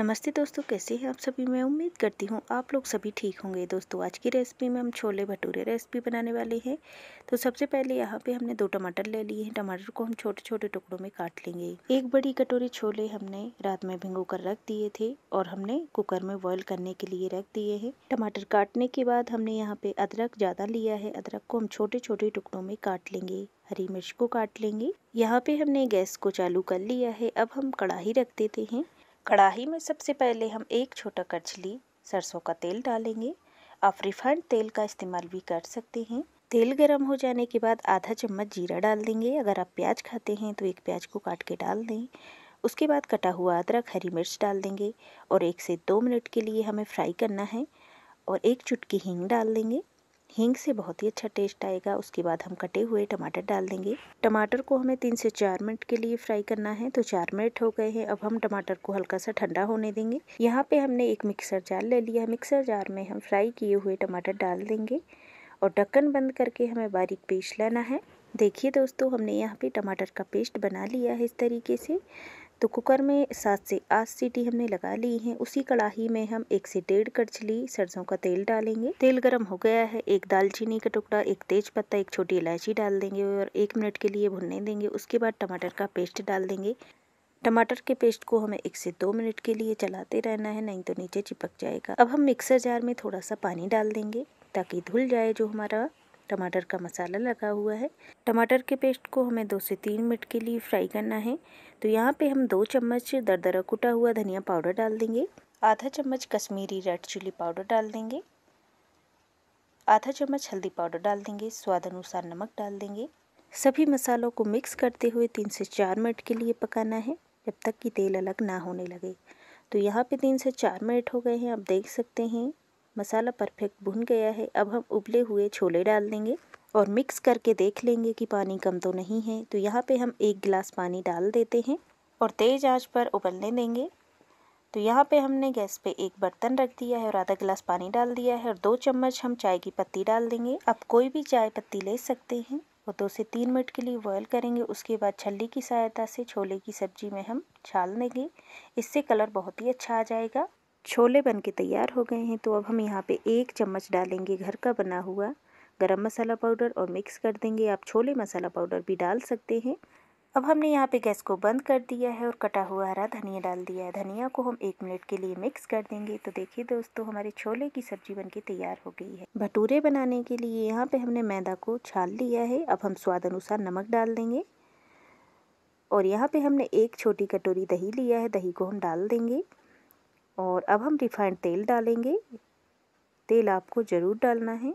नमस्ते दोस्तों कैसे हैं आप सभी मैं उम्मीद करती हूँ आप लोग सभी ठीक होंगे दोस्तों आज की रेसिपी में हम छोले भटूरे रेसिपी बनाने वाले हैं तो सबसे पहले यहाँ पे हमने दो टमाटर ले लिए हैं टमाटर को हम छोटे छोटे टुकड़ों में काट लेंगे एक बड़ी कटोरी छोले हमने रात में भिंगो कर रख दिए थे और हमने कुकर में बॉयल करने के लिए रख दिए है टमाटर काटने के बाद हमने यहाँ पे अदरक ज़्यादा लिया है अदरक को हम छोटे छोटे टुकड़ों में काट लेंगे हरी मिर्च को काट लेंगे यहाँ पे हमने गैस को चालू कर लिया है अब हम कड़ाही रख देते हैं कढ़ाही में सबसे पहले हम एक छोटा कचली सरसों का तेल डालेंगे आप रिफाइंड तेल का इस्तेमाल भी कर सकते हैं तेल गरम हो जाने के बाद आधा चम्मच जीरा डाल देंगे अगर आप प्याज खाते हैं तो एक प्याज को काट के डाल दें उसके बाद कटा हुआ अदरक हरी मिर्च डाल देंगे और एक से दो मिनट के लिए हमें फ्राई करना है और एक चुटकी हींग डाल देंगे हींग से बहुत ही अच्छा टेस्ट आएगा उसके बाद हम कटे हुए टमाटर डाल देंगे टमाटर को हमें तीन से चार मिनट के लिए फ्राई करना है तो चार मिनट हो गए हैं अब हम टमाटर को हल्का सा ठंडा होने देंगे यहाँ पे हमने एक मिक्सर जार ले लिया है मिक्सर जार में हम फ्राई किए हुए टमाटर डाल देंगे और ढक्कन बंद करके हमें बारीक पेस्ट लेना है देखिए दोस्तों हमने यहाँ पे टमाटर का पेस्ट बना लिया है इस तरीके से तो कुकर में सात से आठ सीटी हमने लगा ली है उसी कड़ाही में हम एक से डेढ़ कड़छली सरसों का तेल डालेंगे तेल गर्म हो गया है एक दालचीनी का टुकड़ा एक तेज पत्ता एक छोटी इलायची डाल देंगे और एक मिनट के लिए भुनने देंगे उसके बाद टमाटर का पेस्ट डाल देंगे टमाटर के पेस्ट को हमें एक से दो मिनट के लिए चलाते रहना है नहीं तो नीचे चिपक जाएगा अब हम मिक्सर जार में थोड़ा सा पानी डाल देंगे ताकि धुल जाए जो हमारा टमाटर का मसाला लगा हुआ है टमाटर के पेस्ट को हमें दो से तीन मिनट के लिए फ्राई करना है तो यहाँ पे हम दो चम्मच दरदरा कुटा हुआ धनिया पाउडर डाल देंगे आधा चम्मच कश्मीरी रेड चिली पाउडर डाल देंगे आधा चम्मच हल्दी पाउडर डाल देंगे स्वाद अनुसार नमक डाल देंगे सभी मसालों को मिक्स करते हुए तीन से चार मिनट के लिए पकाना है जब तक कि तेल अलग ना होने लगे तो यहाँ पे तीन से चार मिनट हो गए हैं आप देख सकते हैं मसाला परफेक्ट भुन गया है अब हम उबले हुए छोले डाल देंगे और मिक्स करके देख लेंगे कि पानी कम तो नहीं है तो यहाँ पे हम एक गिलास पानी डाल देते हैं और तेज़ आंच पर उबलने देंगे तो यहाँ पे हमने गैस पे एक बर्तन रख दिया है और आधा गिलास पानी डाल दिया है और दो चम्मच हम चाय की पत्ती डाल देंगे आप कोई भी चाय पत्ती ले सकते हैं और दो से तीन मिनट के लिए बॉयल करेंगे उसके बाद छल्ली की सहायता से छोले की सब्ज़ी में हम छाल देंगे इससे कलर बहुत ही अच्छा आ जाएगा छोले बन के तैयार हो गए हैं तो अब हम यहाँ पे एक चम्मच डालेंगे घर का बना हुआ गरम मसाला पाउडर और मिक्स कर देंगे आप छोले मसाला पाउडर भी डाल सकते हैं अब हमने यहाँ पे गैस को बंद कर दिया है और कटा हुआ हरा धनिया डाल दिया है धनिया को हम एक मिनट के लिए मिक्स कर देंगे तो देखिए दोस्तों हमारे छोले की सब्जी बनके तैयार हो गई है भटूरे बनाने के लिए यहाँ पे हमने मैदा को छाल लिया है अब हम स्वाद अनुसार नमक डाल देंगे और यहाँ पे हमने एक छोटी कटोरी दही लिया है दही को हम डाल देंगे और अब हम रिफाइंड तेल डालेंगे तेल आपको ज़रूर डालना है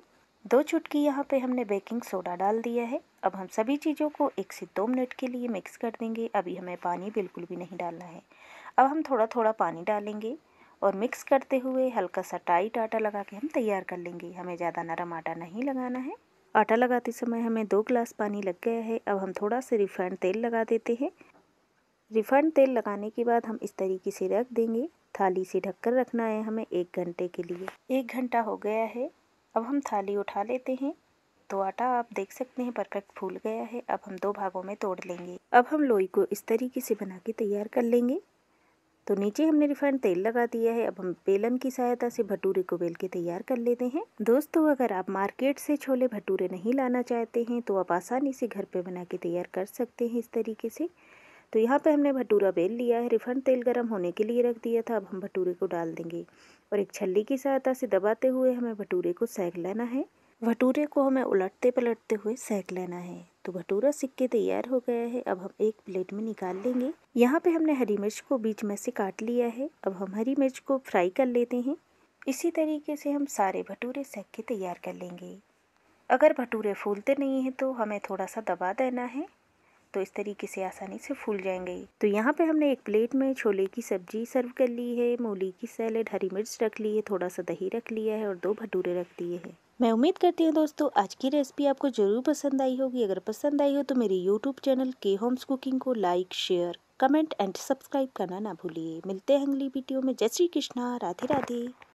दो चुटकी यहाँ पे हमने बेकिंग सोडा डाल दिया है अब हम सभी चीज़ों को एक से दो मिनट के लिए मिक्स कर देंगे अभी हमें पानी बिल्कुल भी नहीं डालना है अब हम थोड़ा थोड़ा पानी डालेंगे और मिक्स करते हुए हल्का सा टाइट आटा लगा के हम तैयार कर लेंगे हमें ज़्यादा नरम आटा नहीं लगाना है आटा लगाते समय हमें दो ग्लास पानी लग गया है अब हम थोड़ा सा रिफाइंड तेल लगा देते हैं रिफाइंड तेल लगाने के बाद हम इस तरीके से रख देंगे थाली से ढक कर रखना है हमें एक घंटे के लिए एक घंटा हो गया है अब हम थाली उठा लेते हैं तो आटा आप देख सकते हैं परफेक्ट फूल गया है अब हम दो भागों में तोड़ लेंगे अब हम लोई को इस तरीके से बना के तैयार कर लेंगे तो नीचे हमने रिफाइंड तेल लगा दिया है अब हम बेलन की सहायता से भटूरे को बेल के तैयार कर लेते हैं दोस्तों अगर आप मार्केट से छोले भटूरे नहीं लाना चाहते हैं तो आप आसानी से घर पे बना के तैयार कर सकते हैं इस तरीके से तो यहाँ पे हमने भटूरा बेल लिया है रिफंड तेल गर्म होने के लिए रख दिया था अब हम भटूरे को डाल देंगे और एक छल्ली की सहायता से दबाते हुए हमें भटूरे को सेक लेना है भटूरे को हमें उलटते पलटते हुए सेक लेना है तो भटूरा सिक के तैयार हो गया है अब हम एक प्लेट में निकाल लेंगे यहाँ पे हमने हरी मिर्च को बीच में से काट लिया है अब हम हरी मिर्च को फ्राई कर लेते हैं इसी तरीके से हम सारे भटूरे सेक के तैयार कर लेंगे अगर भटूरे फूलते नहीं हैं तो हमें थोड़ा सा दबा देना है तो इस तरीके से आसानी से फूल जाएंगे तो यहाँ पे हमने एक प्लेट में छोले की सब्जी सर्व कर ली है मूली की सैलेड हरी मिर्च रख ली है थोड़ा सा दही रख लिया है और दो भटूरे रख दिए हैं मैं उम्मीद करती हूँ दोस्तों आज की रेसिपी आपको ज़रूर पसंद आई होगी अगर पसंद आई हो तो मेरे यूट्यूब चैनल के होम्स कुकिंग को like share comment and subscribe करना ना भूलिए मिलते हैं अगली वीडियो में जय श्री कृष्णा राधे राधे